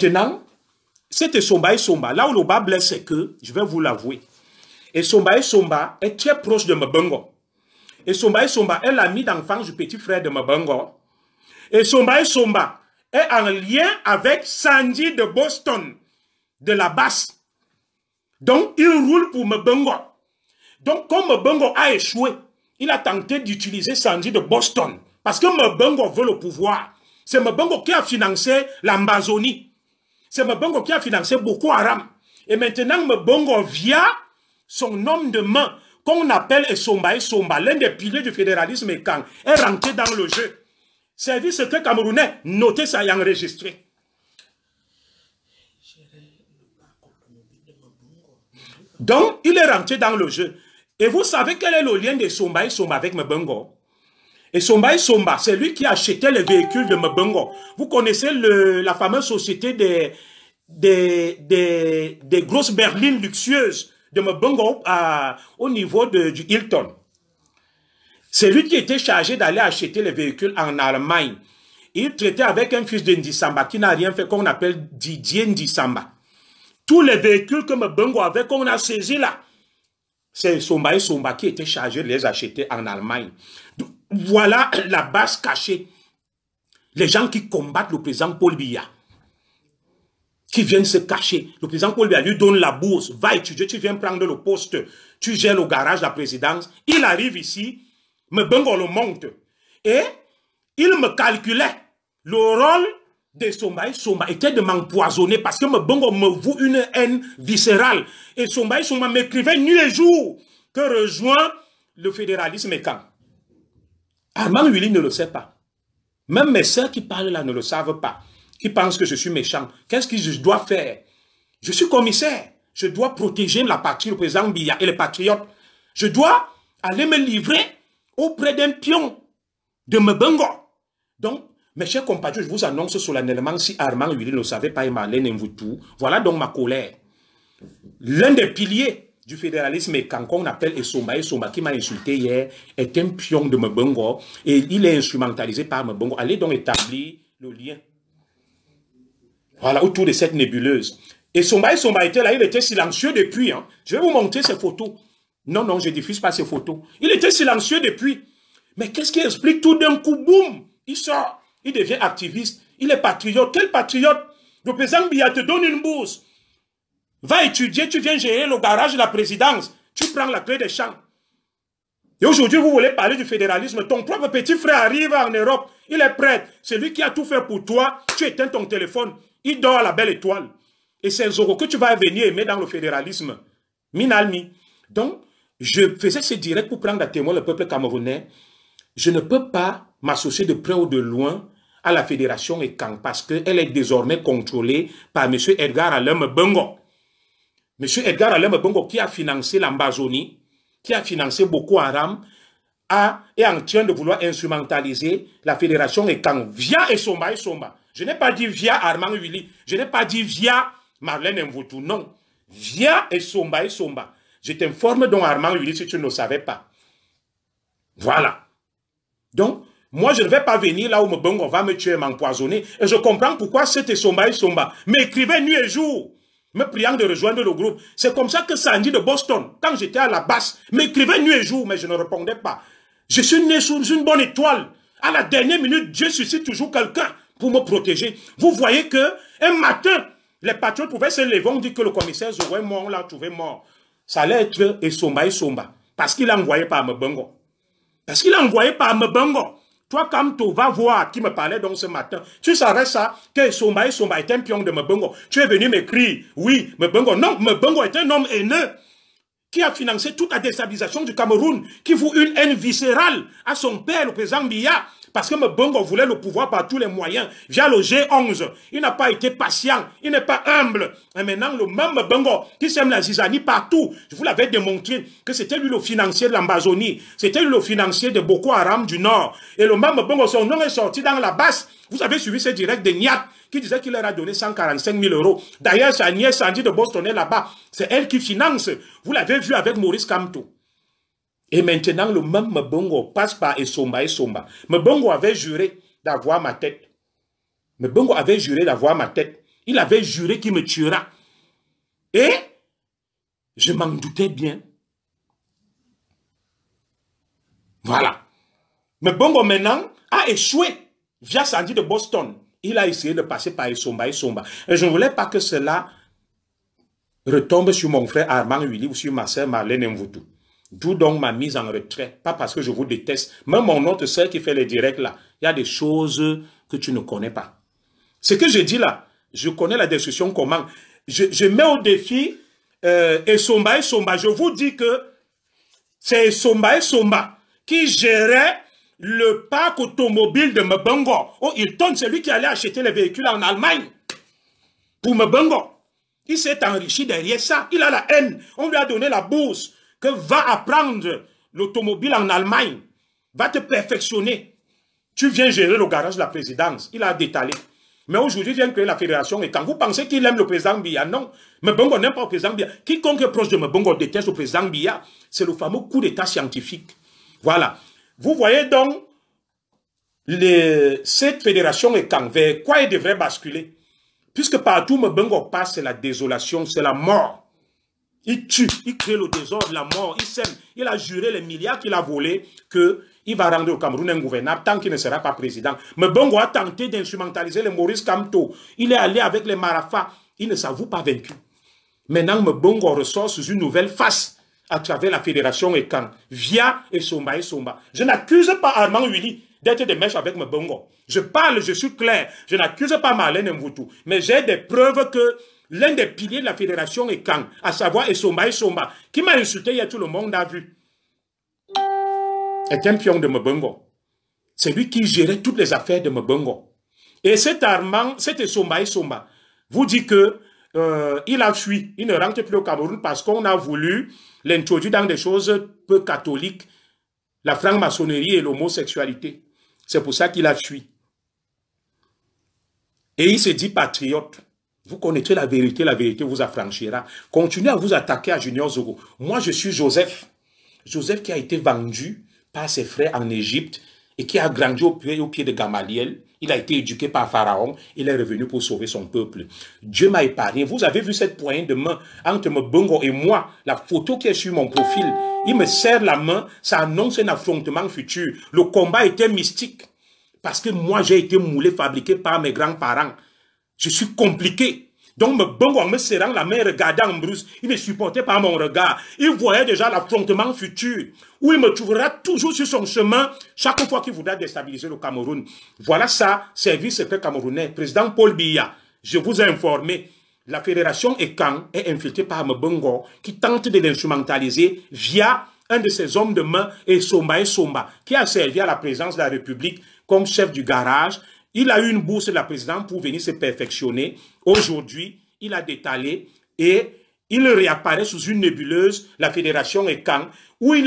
Maintenant, Somba et Somba. là où le bas blesse, c'est que, je vais vous l'avouer, Et Somba somba est très proche de et Somba, Somba est l'ami d'enfance du petit frère de Somba et Somba est en lien avec Sandy de Boston, de la basse. Donc, il roule pour Mbengo. Donc, comme Mbengo a échoué, il a tenté d'utiliser Sandy de Boston. Parce que Mbengo veut le pouvoir. C'est Mbengo qui a financé l'Ambazonie. C'est Mbongo qui a financé beaucoup Aram. Et maintenant, Mbongo, via son homme de main, qu'on appelle et Somba, l'un des piliers du fédéralisme et Kang, est rentré dans le jeu. Service secret camerounais, notez ça et enregistré. Donc, il est rentré dans le jeu. Et vous savez quel est le lien de Somba et Somba avec Mbongo et Somba Somba, c'est lui qui achetait les véhicules de Mbengo. Vous connaissez la fameuse société des, des, grosses berlines luxueuses de Mbengo à, euh, au niveau de, du Hilton. C'est lui qui était chargé d'aller acheter les véhicules en Allemagne. Il traitait avec un fils de Ndissamba qui n'a rien fait, qu'on appelle Didier Ndissamba. Tous les véhicules que Mbengo avait, qu'on a saisis là, c'est Somba Somba qui était chargé de les acheter en Allemagne. Voilà la base cachée. Les gens qui combattent le président Paul Biya, qui viennent se cacher. Le président Paul Biya lui donne la bourse. Va étudier, tu viens prendre le poste. Tu gères le garage, la présidence. Il arrive ici, me bengo le monte. Et il me calculait le rôle de Sombaï. Somba. était de m'empoisonner parce que me bengo me voue une haine viscérale. Et Sombaï Somba m'écrivait nuit et jour que rejoint le fédéralisme et quand. Armand Willy ne le sait pas. Même mes sœurs qui parlent là ne le savent pas. Qui pensent que je suis méchant. Qu'est-ce que je dois faire Je suis commissaire. Je dois protéger la patrie, le président Biya et les patriotes. Je dois aller me livrer auprès d'un pion de Mbengo. Donc, mes chers compatriotes, je vous annonce solennellement, si Armand Willy ne le savait pas il et n'importe tout, voilà donc ma colère. L'un des piliers du fédéralisme et on appelle Esomba. Esomba qui m'a insulté hier est un pion de Mbongo et il est instrumentalisé par Mbongo. Allez donc établir le lien. Voilà, autour de cette nébuleuse. Et Somba était là, il était silencieux depuis. Hein. Je vais vous montrer ses photos. Non, non, je ne diffuse pas ses photos. Il était silencieux depuis. Mais qu'est-ce qui explique tout d'un coup, boum, il sort, il devient activiste, il est patriote. Quel patriote Le président Biya te donne une bourse. Va étudier, tu viens gérer le garage de la présidence. Tu prends la clé des champs. Et aujourd'hui, vous voulez parler du fédéralisme. Ton propre petit frère arrive en Europe. Il est prêt, C'est lui qui a tout fait pour toi. Tu éteins ton téléphone. Il dort à la belle étoile. Et c'est Zoro que tu vas venir aimer dans le fédéralisme. Minalmi. Donc, je faisais ce direct pour prendre à témoin le peuple camerounais. Je ne peux pas m'associer de près ou de loin à la fédération et quand parce qu'elle est désormais contrôlée par M. Edgar Alem Bengo. Monsieur Edgar Alem qui a financé l'Ambazonie, qui a financé beaucoup Haram, a, est en train de vouloir instrumentaliser la fédération et quand via Esomba Esomba. Je n'ai pas dit via Armand Willy, je n'ai pas dit via Marlène Mvoutou, non. Via Esomba Esomba. Je t'informe donc Armand Willy si tu ne le savais pas. Voilà. Donc, moi, je ne vais pas venir là où Mbongo va me tuer, m'empoisonner. Et je comprends pourquoi c'était Esomba Somba. Mais écrivez nuit et jour me priant de rejoindre le groupe. C'est comme ça que Sandy de Boston, quand j'étais à la basse, m'écrivait nuit et jour, mais je ne répondais pas. Je suis né sous une bonne étoile. À la dernière minute, Dieu suscite toujours quelqu'un pour me protéger. Vous voyez que un matin, les patrons pouvaient se lever, on dit que le commissaire Zoué, mort, on l'a trouvé mort. Ça allait être Esomba Esomba, parce qu'il l'a envoyé par Mbongo. Parce qu'il l'a envoyé par Mbongo. Toi, comme tu vas voir qui me parlait donc ce matin, tu savais ça, que Somba est un pion de Mbongo. Tu es venu m'écrire, oui, Mbongo. Non, Mbongo est un homme haineux qui a financé toute la déstabilisation du Cameroun, qui vaut une haine viscérale à son père, le président Bia. Parce que Mbongo voulait le pouvoir par tous les moyens. Via le G11, il n'a pas été patient, il n'est pas humble. Et maintenant, le même Mbongo qui sème la zizanie partout, je vous l'avais démontré que c'était lui le financier de l'Ambazonie, c'était lui le financier de Boko Haram du Nord. Et le même Mbongo, son nom est sorti dans la basse. Vous avez suivi ce direct de Niat qui disait qu'il leur a donné 145 000 euros. D'ailleurs, sa nièce Sandy de Boston est là-bas. C'est elle qui finance. Vous l'avez vu avec Maurice Camto. Et maintenant, le même Mbongo passe par Essomba, Essomba. Mbongo avait juré d'avoir ma tête. Mbongo avait juré d'avoir ma tête. Il avait juré qu'il me tuera. Et je m'en doutais bien. Voilà. Mbongo, maintenant a échoué via Sandy de Boston. Il a essayé de passer par Isomba, Somba. Et je ne voulais pas que cela retombe sur mon frère Armand Willy ou sur ma soeur Marlène Mvoutou. D'où donc ma mise en retrait. Pas parce que je vous déteste. Même mon autre sœur qui fait les directs là, il y a des choses que tu ne connais pas. Ce que je dis là, je connais la destruction comment. Je, je mets au défi euh, et Somba. Je vous dis que c'est Esomba Somba qui gérait le parc automobile de Mbango. Oh, il c'est lui qui allait acheter les véhicules en Allemagne pour Mbango. Il s'est enrichi derrière ça. Il a la haine. On lui a donné la bourse que va apprendre l'automobile en Allemagne, va te perfectionner. Tu viens gérer le garage de la présidence. Il a détalé. Mais aujourd'hui, il vient créer la fédération. Et quand vous pensez qu'il aime le président Biya, non. Mbongo n'aime pas le président Biya. Quiconque est proche de Mbongo déteste le président Biya. C'est le fameux coup d'état scientifique. Voilà. Vous voyez donc, cette fédération est quand vers quoi elle devrait basculer Puisque partout Mbongo passe, c'est la désolation, c'est la mort. Il tue, il crée le désordre, la mort, il sème. Il a juré les milliards qu'il a volés qu'il va rendre au Cameroun un tant qu'il ne sera pas président. Mbongo a tenté d'instrumentaliser le Maurice Kamto. Il est allé avec les Marafa. Il ne s'avoue pas vaincu. Maintenant, Mbongo ressort sous une nouvelle face à travers la fédération Ekan, via Esomba Esomba. Je n'accuse pas Armand Willy d'être des mèches avec Mbongo. Je parle, je suis clair. Je n'accuse pas Marlène Mvoutou. Mais j'ai des preuves que l'un des piliers de la fédération est Kang, à savoir Esoma Esoma, qui m'a insulté hier, tout le monde a vu. Est un pion de Mbongo. C'est lui qui gérait toutes les affaires de Mbongo. Et cet Armand, cet Esoma Esoma, vous dit que euh, il a fui, il ne rentre plus au Cameroun parce qu'on a voulu l'introduire dans des choses peu catholiques, la franc-maçonnerie et l'homosexualité. C'est pour ça qu'il a fui. Et il se dit patriote. Vous connaîtrez la vérité, la vérité vous affranchira. Continuez à vous attaquer à Junior Zogo. Moi, je suis Joseph. Joseph qui a été vendu par ses frères en Égypte et qui a grandi au pied, de Gamaliel. Il a été éduqué par Pharaon. Il est revenu pour sauver son peuple. Dieu m'a épargné. Vous avez vu cette poignée de main entre Mbongo et moi. La photo qui est sur mon profil. Il me serre la main. Ça annonce un affrontement futur. Le combat était mystique. Parce que moi, j'ai été moulé, fabriqué par mes grands-parents. Je suis compliqué. Donc, Mbongo, me serrant la main, regardant Bruce, il ne supportait pas mon regard. Il voyait déjà l'affrontement futur, où il me trouvera toujours sur son chemin, chaque fois qu'il voudra déstabiliser le Cameroun. Voilà ça, service secret camerounais. Président Paul Biya, je vous ai informé, la fédération Ekan est infiltrée par Mbongo, qui tente de l'instrumentaliser via un de ses hommes de main, et Somba et Somba, qui a servi à la présence de la République comme chef du garage il a eu une bourse de la présidente pour venir se perfectionner. Aujourd'hui, il a détalé et il réapparaît sous une nébuleuse, la fédération est où il a